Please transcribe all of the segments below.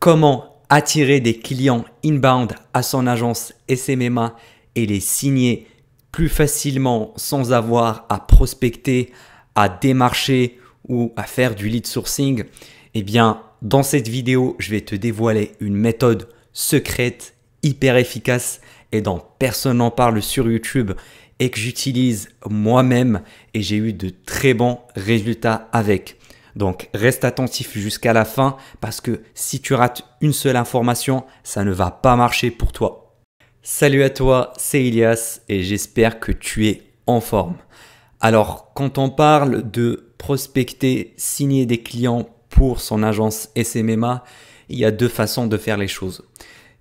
comment attirer des clients inbound à son agence SMMA et les signer plus facilement sans avoir à prospecter, à démarcher ou à faire du lead sourcing, eh bien, dans cette vidéo, je vais te dévoiler une méthode secrète, hyper efficace et dont personne n'en parle sur YouTube et que j'utilise moi-même et j'ai eu de très bons résultats avec. Donc reste attentif jusqu'à la fin parce que si tu rates une seule information, ça ne va pas marcher pour toi. Salut à toi, c'est Ilias et j'espère que tu es en forme. Alors quand on parle de prospecter, signer des clients pour son agence SMMA, il y a deux façons de faire les choses.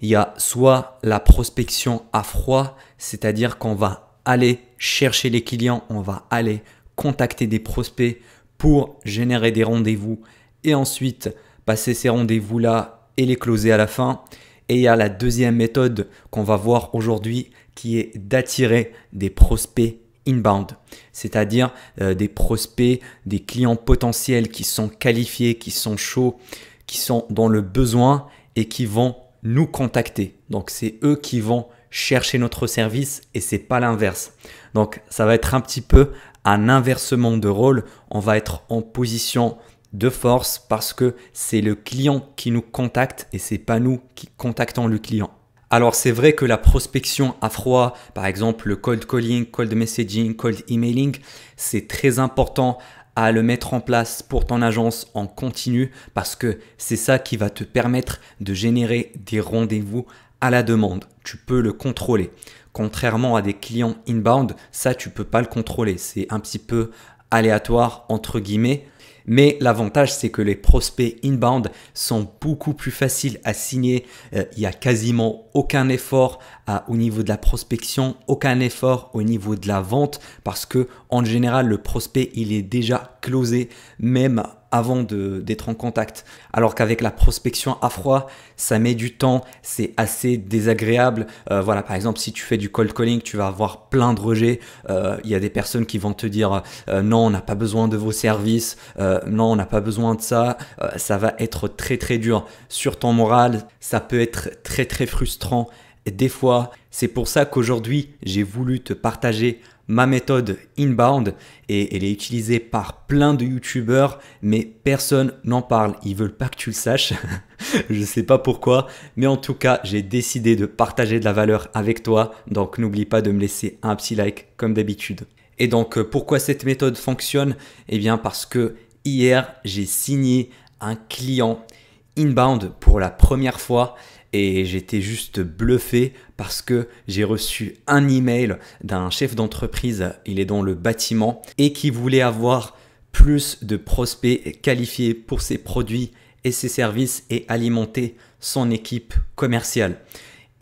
Il y a soit la prospection à froid, c'est-à-dire qu'on va aller chercher les clients, on va aller contacter des prospects pour générer des rendez-vous et ensuite passer ces rendez-vous-là et les closer à la fin. Et il y a la deuxième méthode qu'on va voir aujourd'hui qui est d'attirer des prospects inbound, c'est-à-dire euh, des prospects, des clients potentiels qui sont qualifiés, qui sont chauds, qui sont dans le besoin et qui vont nous contacter. Donc c'est eux qui vont chercher notre service et c'est pas l'inverse. Donc ça va être un petit peu un inversement de rôle, on va être en position de force parce que c'est le client qui nous contacte et c'est pas nous qui contactons le client. Alors c'est vrai que la prospection à froid, par exemple le cold calling, cold messaging, cold emailing, c'est très important à le mettre en place pour ton agence en continu parce que c'est ça qui va te permettre de générer des rendez-vous à la demande. Tu peux le contrôler. Contrairement à des clients inbound, ça tu peux pas le contrôler. C'est un petit peu aléatoire entre guillemets. Mais l'avantage, c'est que les prospects inbound sont beaucoup plus faciles à signer. Euh, il y a quasiment aucun effort au niveau de la prospection, aucun effort au niveau de la vente, parce que en général, le prospect, il est déjà closé, même avant d'être en contact. Alors qu'avec la prospection à froid, ça met du temps, c'est assez désagréable. Euh, voilà, par exemple, si tu fais du cold calling, tu vas avoir plein de rejets. Euh, il y a des personnes qui vont te dire euh, non, on n'a pas besoin de vos services, non, on n'a pas besoin de ça. ça va être très très dur sur ton moral. Ça peut être très très frustrant. Et des fois, c'est pour ça qu'aujourd'hui, j'ai voulu te partager ma méthode inbound et elle est utilisée par plein de youtubeurs mais personne n'en parle. Ils veulent pas que tu le saches. Je sais pas pourquoi, mais en tout cas, j'ai décidé de partager de la valeur avec toi. Donc n'oublie pas de me laisser un petit like comme d'habitude. Et donc euh, pourquoi cette méthode fonctionne Eh bien parce que hier, j'ai signé un client inbound pour la première fois et j'étais juste bluffé parce que j'ai reçu un email d'un chef d'entreprise, il est dans le bâtiment, et qui voulait avoir plus de prospects qualifiés pour ses produits et ses services et alimenter son équipe commerciale.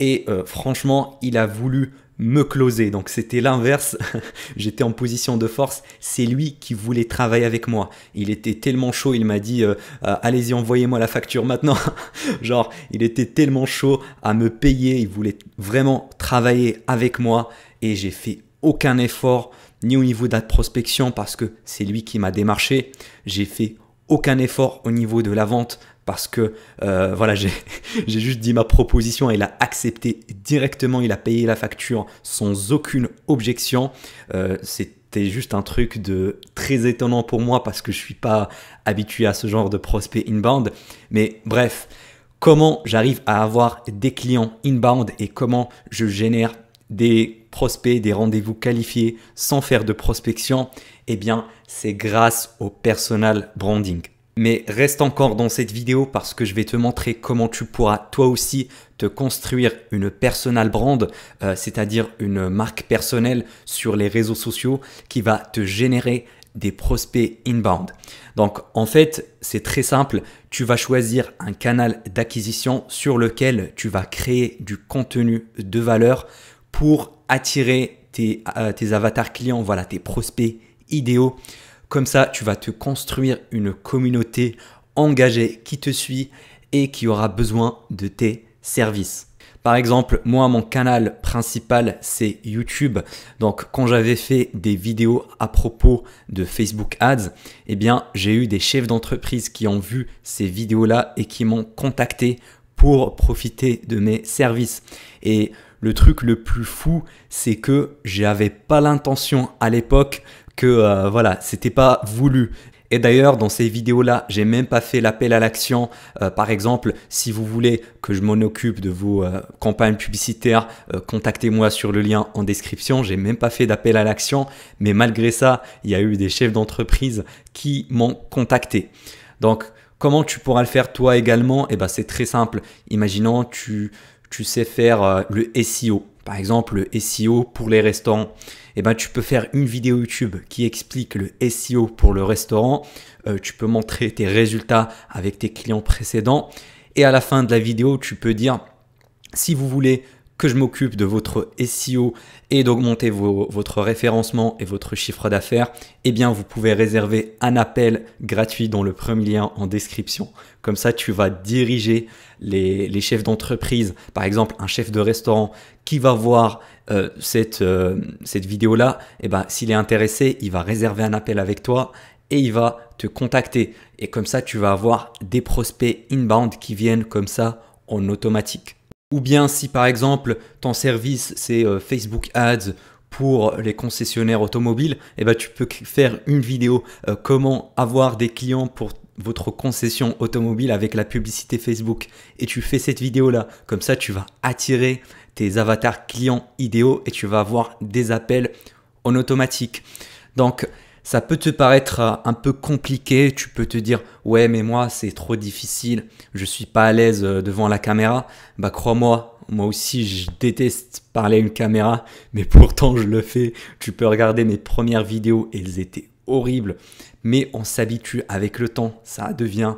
Et euh, franchement, il a voulu me closer. Donc c'était l'inverse. J'étais en position de force. C'est lui qui voulait travailler avec moi. Il était tellement chaud. Il m'a dit euh, euh, allez-y envoyez-moi la facture maintenant. Genre il était tellement chaud à me payer. Il voulait vraiment travailler avec moi et j'ai fait aucun effort ni au niveau de la prospection parce que c'est lui qui m'a démarché. J'ai fait aucun effort au niveau de la vente parce que euh, voilà, j'ai juste dit ma proposition, il a accepté directement, il a payé la facture sans aucune objection. Euh, c'était juste un truc de très étonnant pour moi parce que je suis pas habitué à ce genre de prospect inbound. Mais bref, comment j'arrive à avoir des clients inbound et comment je génère des prospects, des rendez-vous qualifiés sans faire de prospection, eh bien c'est grâce au personal branding. Mais reste encore dans cette vidéo parce que je vais te montrer comment tu pourras toi aussi te construire une personal brand, euh, c'est-à-dire une marque personnelle sur les réseaux sociaux qui va te générer des prospects inbound. Donc en fait, c'est très simple, tu vas choisir un canal d'acquisition sur lequel tu vas créer du contenu de valeur pour attirer tes, euh, tes avatars clients, voilà, tes prospects idéaux comme ça, tu vas te construire une communauté engagée qui te suit et qui aura besoin de tes services. Par exemple, moi, mon canal principal, c'est YouTube. Donc, quand j'avais fait des vidéos à propos de Facebook Ads, eh bien, j'ai eu des chefs d'entreprise qui ont vu ces vidéos-là et qui m'ont contacté pour profiter de mes services. Et le truc le plus fou, c'est que j'avais pas l'intention à l'époque que euh, voilà, c'était pas voulu. Et d'ailleurs, dans ces vidéos-là, j'ai même pas fait l'appel à l'action. Euh, par exemple, si vous voulez que je m'en occupe de vos euh, campagnes publicitaires, contactez-moi sur le lien en description. J'ai même pas fait d'appel à l'action, mais malgré ça, il y a eu des chefs d'entreprise qui m'ont contacté. Donc, comment tu pourras le faire toi également Eh bien, c'est très simple. Imaginons tu tu sais faire le SEO, par exemple le SEO pour les restaurants. Eh ben, tu peux faire une vidéo YouTube qui explique le SEO pour le restaurant. Euh, tu peux montrer tes résultats avec tes clients précédents. Et à la fin de la vidéo, tu peux dire, si vous voulez que je m'occupe de votre SEO et d'augmenter votre référencement et votre chiffre d'affaires, eh bien vous pouvez réserver un appel gratuit dans le premier lien en description. Comme ça, tu vas diriger les chefs d'entreprise, par exemple un chef de restaurant qui va voir euh, cette, euh, cette vidéo-là, et eh ben, s'il est intéressé, il va réserver un appel avec toi et il va te contacter. Et comme ça, tu vas avoir des prospects inbound qui viennent comme ça en automatique. Ou bien si par exemple ton service c'est euh, Facebook Ads pour les concessionnaires automobiles, et eh ben, tu peux faire une vidéo comment avoir des clients pour votre concession automobile avec la publicité Facebook. Et tu fais cette vidéo là. Comme ça, tu vas attirer avatars clients idéaux et tu vas avoir des appels en automatique. Donc, ça peut te paraître euh, un peu compliqué, tu peux te dire ouais mais moi c'est trop difficile, je suis pas à l'aise euh, devant la caméra. Bah crois-moi, moi aussi je déteste parler à une caméra, mais pourtant je le fais. Tu peux regarder mes premières vidéos, elles étaient horribles, mais on s'habitue avec le temps, ça devient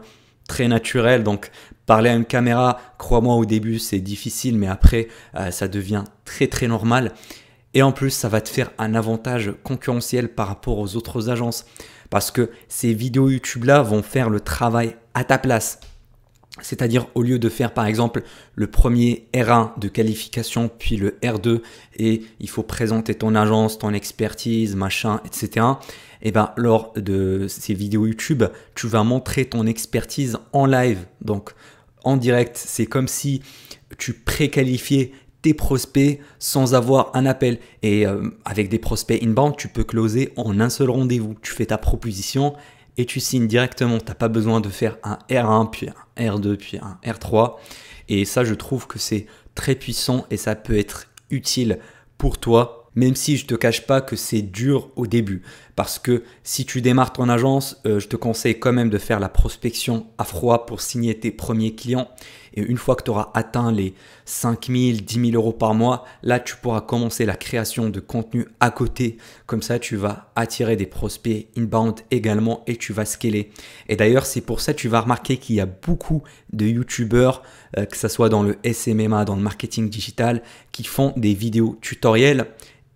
très naturel. Donc Parler à une caméra, crois-moi, au début, c'est difficile, mais après, euh, ça devient très très normal. Et en plus, ça va te faire un avantage concurrentiel par rapport aux autres agences. Parce que ces vidéos YouTube-là vont faire le travail à ta place. C'est-à-dire au lieu de faire par exemple le premier R1 de qualification, puis le R2, et il faut présenter ton agence, ton expertise, machin, etc. Et eh bien lors de ces vidéos YouTube, tu vas montrer ton expertise en live. Donc en direct. C'est comme si tu préqualifiais tes prospects sans avoir un appel. Et euh, avec des prospects inbound, tu peux closer en un seul rendez-vous. Tu fais ta proposition et tu signes directement. Tu n'as pas besoin de faire un R1, puis un R2, puis un R3. Et ça, je trouve que c'est très puissant et ça peut être utile pour toi même si je te cache pas que c'est dur au début, parce que si tu démarres ton agence, euh, je te conseille quand même de faire la prospection à froid pour signer tes premiers clients. Et une fois que tu auras atteint les 5000, 10 000 euros par mois, là, tu pourras commencer la création de contenu à côté. Comme ça, tu vas attirer des prospects inbound également et tu vas scaler. Et d'ailleurs, c'est pour ça que tu vas remarquer qu'il y a beaucoup de YouTubeurs, euh, que ce soit dans le SMMA, dans le marketing digital, qui font des vidéos tutoriels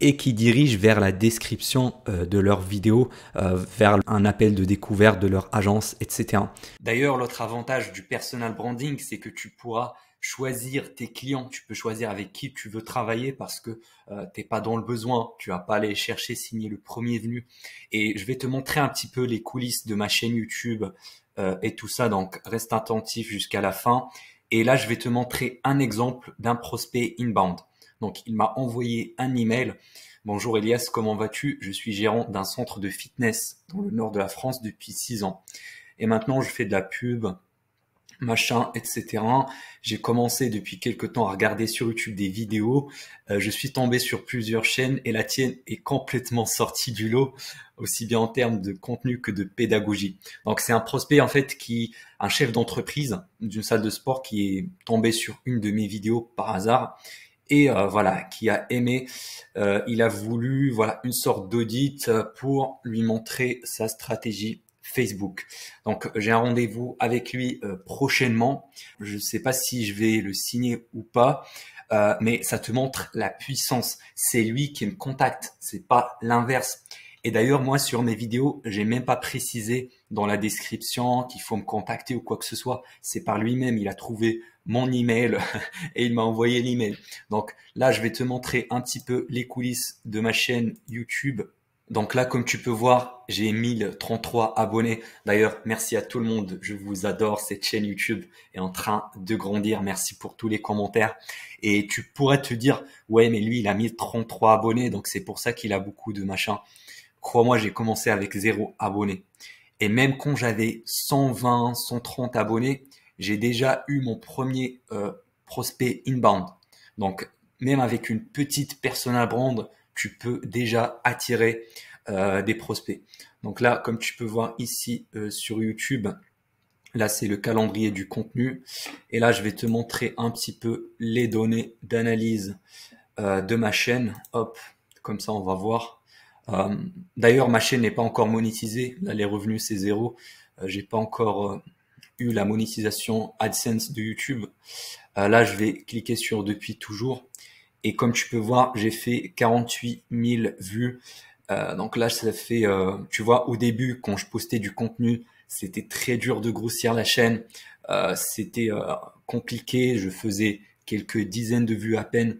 et qui dirigent vers la description euh, de leur vidéo, euh, vers un appel de découverte de leur agence, etc. D'ailleurs, l'autre avantage du personal branding, c'est que tu pourras choisir tes clients, tu peux choisir avec qui tu veux travailler parce que euh, tu n'es pas dans le besoin, tu vas pas aller chercher signer le premier venu. Et je vais te montrer un petit peu les coulisses de ma chaîne YouTube et tout ça, donc reste attentif jusqu'à la fin. Et là, je vais te montrer un exemple d'un prospect inbound. Donc, il m'a envoyé un email. Bonjour Elias, comment vas-tu Je suis gérant d'un centre de fitness dans le nord de la France depuis 6 ans. Et maintenant, je fais de la pub, machin, etc. J'ai commencé depuis quelque temps à regarder sur YouTube des vidéos. Euh, je suis tombé sur plusieurs chaînes et la tienne est complètement sortie du lot, aussi bien en termes de contenu que de pédagogie. Donc c'est un prospect en fait qui, un chef d'entreprise d'une salle de sport qui est tombé sur une de mes vidéos par hasard et euh, voilà qui a aimé. Euh, il a voulu voilà une sorte d'audit pour lui montrer sa stratégie Facebook. Donc j'ai un rendez-vous avec lui euh, prochainement. Je ne sais pas si je vais le signer ou pas, mais ça te montre la puissance. C'est lui qui me contacte, c'est pas l'inverse. Et d'ailleurs, moi, sur mes vidéos, j'ai même pas précisé dans la description qu'il faut me contacter ou quoi que ce soit. C'est par lui-même, il a trouvé mon email et il m'a envoyé l'email. Donc là, je vais te montrer un petit peu les coulisses de ma chaîne YouTube. Donc là, comme tu peux voir, j'ai 1033 abonnés. D'ailleurs, merci à tout le monde. Je vous adore. Cette chaîne YouTube est en train de grandir. Merci pour tous les commentaires. Et tu pourrais te dire, ouais, mais lui, il a 1033 abonnés, donc c'est pour ça qu'il a beaucoup de machins crois-moi, j'ai commencé avec zéro abonné. Et même quand j'avais 120, 130 abonnés, j'ai déjà eu mon premier euh, prospect inbound. Donc, même avec une petite personal brand, tu peux déjà attirer euh, des prospects. Donc là, comme tu peux voir ici euh, sur YouTube, là c'est le calendrier du contenu. Et là, je vais te montrer un petit peu les données d'analyse de ma chaîne. Hop, comme ça on va voir. Euh, d'ailleurs, ma chaîne n'est pas encore monétisée. Là, les revenus, c'est zéro. Euh, j'ai pas encore euh, eu la monétisation AdSense de YouTube. là, je vais cliquer sur depuis toujours. Et comme tu peux voir, j'ai fait 48 000 vues. donc là, ça fait, tu vois, au début, quand je postais du contenu, c'était très dur de grossir la chaîne. c'était compliqué. Je faisais quelques dizaines de vues à peine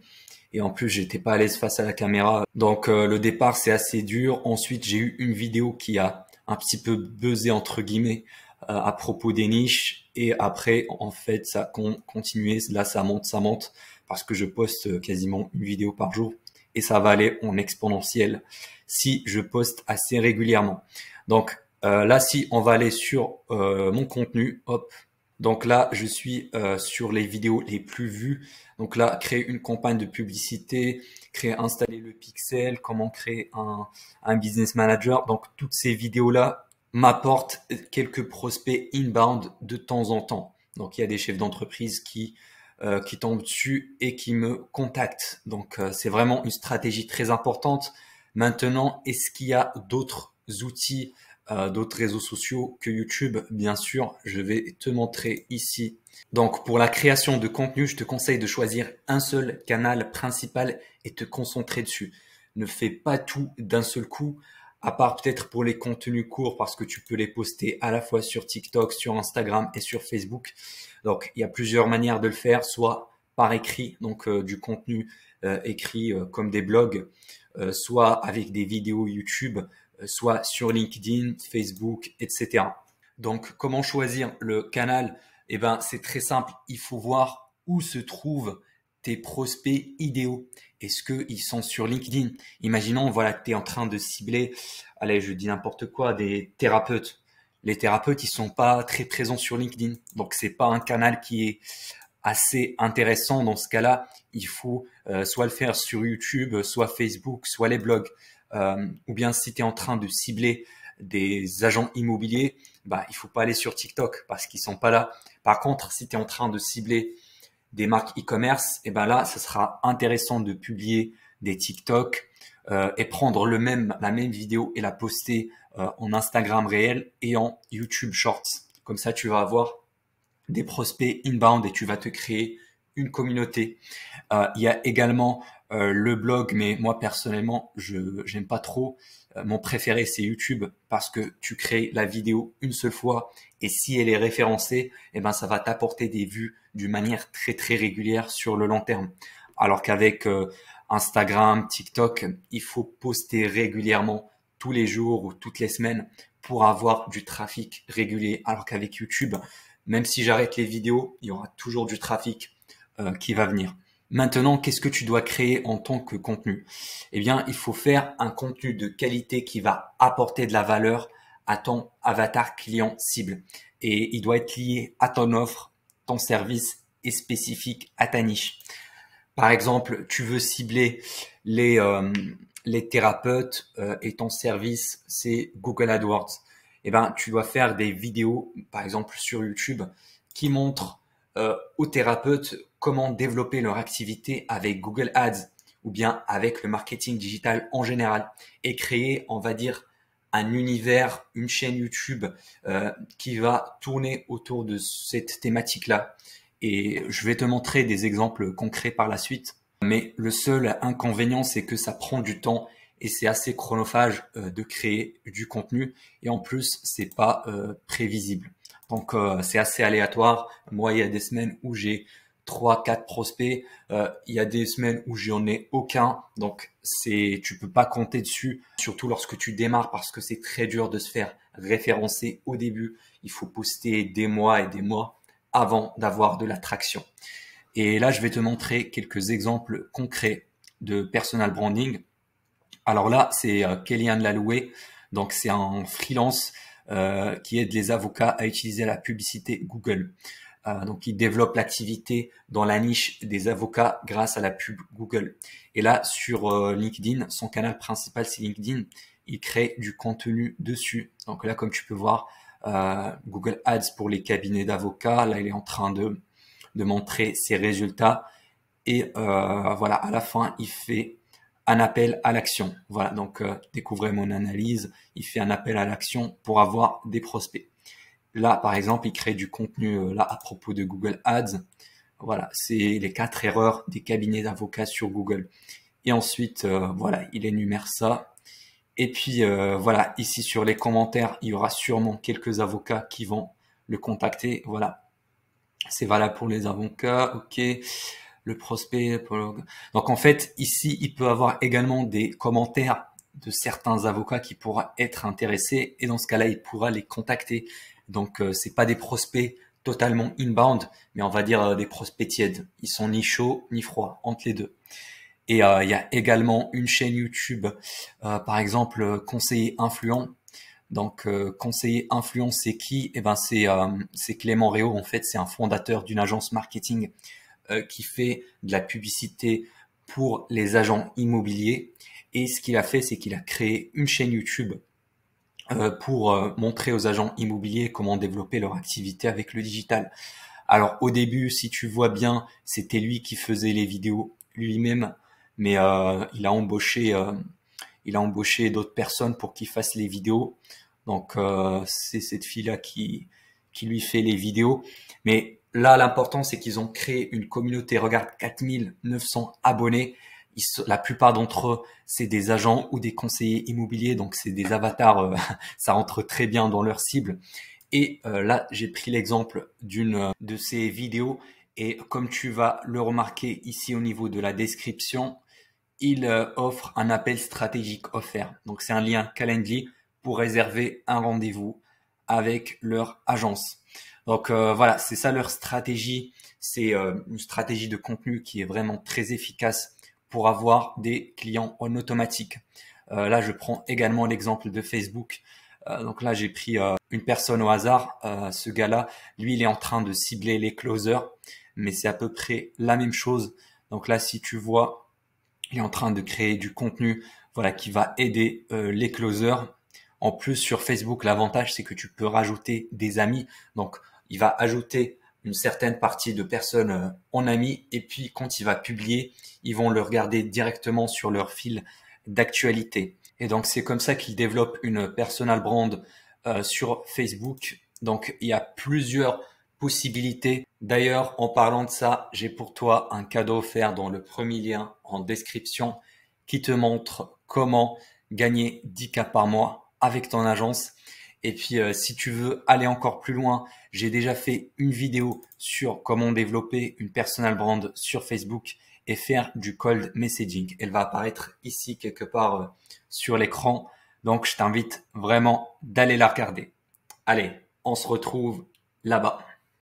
et en plus j'étais pas à l'aise face à la caméra. Donc euh, le départ c'est assez dur. Ensuite j'ai eu une vidéo qui a un petit peu buzzé entre guillemets euh, à propos des niches et après en fait ça con continué. Là ça monte, ça monte parce que je poste quasiment une vidéo par jour et ça va aller en exponentiel si je poste assez régulièrement. Donc euh, là si on va aller sur mon contenu, hop, donc là, je suis euh, sur les vidéos les plus vues. Donc là, créer une campagne de publicité, créer, installer le pixel, comment créer un, business manager. Donc toutes ces vidéos-là m'apportent quelques prospects inbound de temps en temps. Donc il y a des chefs d'entreprise qui euh, tombent dessus et qui me contactent. Donc euh, c'est vraiment une stratégie très importante. Maintenant, est-ce qu'il y a d'autres outils d'autres réseaux sociaux que YouTube, bien sûr. Je vais te montrer ici. Donc, pour la création de contenu, je te conseille de choisir un seul canal principal et te concentrer dessus. Ne fais pas tout d'un seul coup, à part peut-être pour les contenus courts parce que tu peux les poster à la fois sur TikTok, sur Instagram et sur Facebook. Donc, il y a plusieurs manières de le faire, soit par écrit, donc euh, du contenu euh, écrit euh, comme des blogs, soit avec des vidéos YouTube, euh, soit sur LinkedIn, Facebook, etc. Donc, comment choisir le canal Eh bien, c'est très simple. Il faut voir où se trouvent tes prospects idéaux. Est-ce qu'ils sont sur LinkedIn Imaginons, voilà, tu es en train de cibler, allez, je dis n'importe quoi, des thérapeutes. Les thérapeutes, ils sont pas très présents sur LinkedIn. Donc, ce n'est pas un canal qui est assez intéressant. Dans ce cas-là, il faut euh, soit le faire sur YouTube, soit Facebook, soit les blogs. Euh, ou bien si tu es en train de cibler des agents immobiliers, bah, il ne faut pas aller sur TikTok parce qu'ils sont pas là. Par contre, si tu es en train de cibler des marques e-commerce, et eh ben là, ce sera intéressant de publier des TikTok euh, et prendre la même vidéo et la poster euh, en Instagram réel et en YouTube Shorts. Comme ça, tu vas avoir des prospects inbound et tu vas te créer une communauté. Euh, il y a également euh, le blog, mais moi personnellement, je j'aime pas trop. Euh, mon préféré, c'est YouTube parce que tu crées la vidéo une seule fois et si elle est référencée, et eh ben ça va t'apporter des vues d'une manière très très régulière sur le long terme. Alors qu'avec Instagram, TikTok, il faut poster régulièrement tous les jours ou toutes les semaines pour avoir du trafic régulier. Alors qu'avec YouTube, même si j'arrête les vidéos, il y aura toujours du trafic euh, qui va venir. Maintenant, qu'est-ce que tu dois créer en tant que contenu Eh bien, il faut faire un contenu de qualité qui va apporter de la valeur à ton avatar client cible. Et il doit être lié à ton offre, ton service et spécifique à ta niche. Par exemple, tu veux cibler les, euh, les thérapeutes euh, et ton service, c'est Google AdWords. Eh bien, tu dois faire des vidéos, par exemple sur YouTube, qui montrent euh, aux thérapeutes comment développer leur activité avec Google Ads ou bien avec le marketing digital en général et créer, on va dire, un univers, une chaîne YouTube euh, qui va tourner autour de cette thématique-là. Et je vais te montrer des exemples concrets par la suite. Mais le seul inconvénient, c'est que ça prend du temps et c'est assez chronophage euh, de créer du contenu. Et en plus, c'est pas prévisible. Donc euh, c'est assez aléatoire. Moi, il y a des semaines où j'ai 3 quatre prospects, euh, il y a des semaines où j'en ai aucun. Donc c'est tu peux pas compter dessus surtout lorsque tu démarres parce que c'est très dur de se faire référencer au début. Il faut poster des mois et des mois avant d'avoir de l'attraction. Et là, je vais te montrer quelques exemples concrets de personal branding. Alors là, c'est euh, Laloué. Donc c'est un freelance euh, qui aide les avocats à utiliser la publicité Google. Euh, donc, il développe l'activité dans la niche des avocats grâce à la pub Google. Et là, sur euh, LinkedIn, son canal principal, c'est LinkedIn. Il crée du contenu dessus. Donc là, comme tu peux voir, Google Ads pour les cabinets d'avocats. Là, il est en train de, de montrer ses résultats. Et voilà, à la fin, il fait un appel à l'action. Voilà, donc euh, découvrez mon analyse, il fait un appel à l'action pour avoir des prospects. Là, par exemple, il crée du contenu euh, là à propos de Google Ads. Voilà, c'est les quatre erreurs des cabinets d'avocats sur Google. Et ensuite, euh, voilà, il énumère ça. Et puis voilà, ici sur les commentaires, il y aura sûrement quelques avocats qui vont le contacter. Voilà, c'est valable pour les avocats. Ok le prospect. Donc en fait, ici, il peut avoir également des commentaires de certains avocats qui pourra être intéressés et dans ce cas-là, il pourra les contacter. Donc euh, c'est pas des prospects totalement inbound, mais on va dire euh, des prospects tièdes. Ils sont ni chauds ni froids entre les deux. Et euh, il y a également une chaîne YouTube, par exemple conseiller influent. Donc conseiller influent, c'est qui Eh ben c'est Clément Réau. En fait, c'est un fondateur d'une agence marketing euh, qui fait de la publicité pour les agents immobiliers. Et ce qu'il a fait, c'est qu'il a créé une chaîne YouTube euh, pour euh, montrer aux agents immobiliers comment développer leur activité avec le digital. Alors au début, si tu vois bien, c'était lui qui faisait les vidéos lui-même, mais il a embauché, il a embauché d'autres personnes pour qu'ils fassent les vidéos. Donc c'est cette fille là qui qui lui fait les vidéos. Mais Là, l'important, c'est qu'ils ont créé une communauté. Regarde, 4900 abonnés. la plupart d'entre eux, c'est des agents ou des conseillers immobiliers. Donc, c'est des avatars. Euh, ça entre très bien dans leur cible. Et euh, là, j'ai pris l'exemple d'une euh, de ces vidéos. Et comme tu vas le remarquer ici au niveau de la description, ils offrent un appel stratégique offert. Donc, c'est un lien Calendly pour réserver un rendez-vous avec leur agence. Donc euh, voilà, c'est ça leur stratégie. C'est euh, une stratégie de contenu qui est vraiment très efficace pour avoir des clients en automatique. Euh, là, je prends également l'exemple de Facebook. donc là, j'ai pris une personne au hasard. ce gars-là, lui, il est en train de cibler les closers, mais c'est à peu près la même chose. Donc là, si tu vois, il est en train de créer du contenu, voilà, qui va aider les closers. En plus, sur Facebook, l'avantage, c'est que tu peux rajouter des amis. Donc, il va ajouter une certaine partie de personnes euh, en ami et puis quand il va publier, ils vont le regarder directement sur leur fil d'actualité. Et donc c'est comme ça qu'il développe une personal brand euh, sur Facebook. Donc il y a plusieurs possibilités. D'ailleurs, en parlant de ça, j'ai pour toi un cadeau offert dans le premier lien en description qui te montre comment gagner 10K par mois avec ton agence et puis, euh, si tu veux aller encore plus loin, j'ai déjà fait une vidéo sur comment développer une personal brand sur Facebook et faire du cold messaging. Elle va apparaître ici quelque part euh, sur l'écran. Donc, je t'invite vraiment d'aller la regarder. Allez, on se retrouve là-bas.